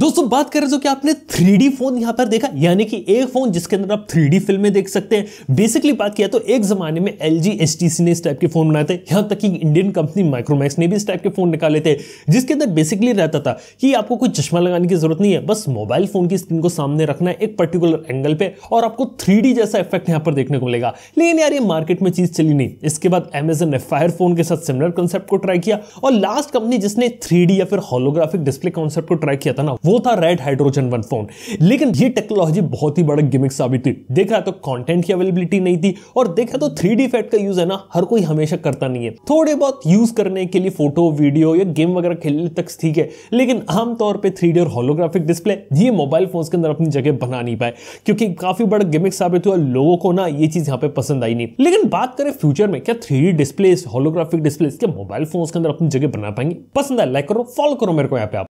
दोस्तों बात करें तो कि आपने थ्री फोन यहां पर देखा यानी कि एक फोन जिसके अंदर आप थ्री फिल्में देख सकते हैं बेसिकली बात किया तो एक जमाने में एल जी ने इस टाइप के फोन बनाए थे यहां तक कि इंडियन कंपनी माइक्रोमैक्स ने भी इस टाइप के फोन निकाले थे जिसके अंदर बेसिकली रहता था कि आपको कोई चश्मा लगाने की जरूरत नहीं है बस मोबाइल फोन की स्क्रीन को सामने रखना है एक पर्टिकुलर एंगल पे और आपको थ्री जैसा इफेक्ट यहां पर देखने को मिलेगा लेकिन यार ये मार्केट में चीज चली नहीं इसके बाद एमेजन ने फायर फोन के साथ सिमिलर कॉन्सेप्ट को ट्राई किया और लास्ट कंपनी जिसने थ्री या फिर होलोग्राफिक डिस्प्ले कॉन्सेप्ट को ट्राई किया था ना वो था रेड हाइड्रोजन वन फोन लेकिन ये टेक्नोलॉजी बहुत ही बड़ा गिमिक साबित हुई देखा तो कंटेंट की अवेलेबिलिटी नहीं थी और देखा तो थ्री डी फैट का यूज है ना हर कोई हमेशा करता नहीं है थोड़े बहुत यूज करने के लिए फोटो वीडियो या गेम वगैरह खेलने तक ठीक है लेकिन आमतौर पर थ्री और होलोग्राफिक डिस्प्ले ये मोबाइल फोन के अंदर अपनी जगह बना नहीं पाए क्योंकि काफी बड़ा गिमिक साबित हुआ लोगों को ना ये चीज यहाँ पे पसंद आई नहीं लेकिन बात करें फ्यूचर में क्या थ्री डिस्प्ले होलोग्राफिक डिस्प्ले क्या मोबाइल फोन के अंदर अपनी जगह बना पाएंगे पसंद आए लाइक करो फॉलो करो मेरे को यहाँ पे आप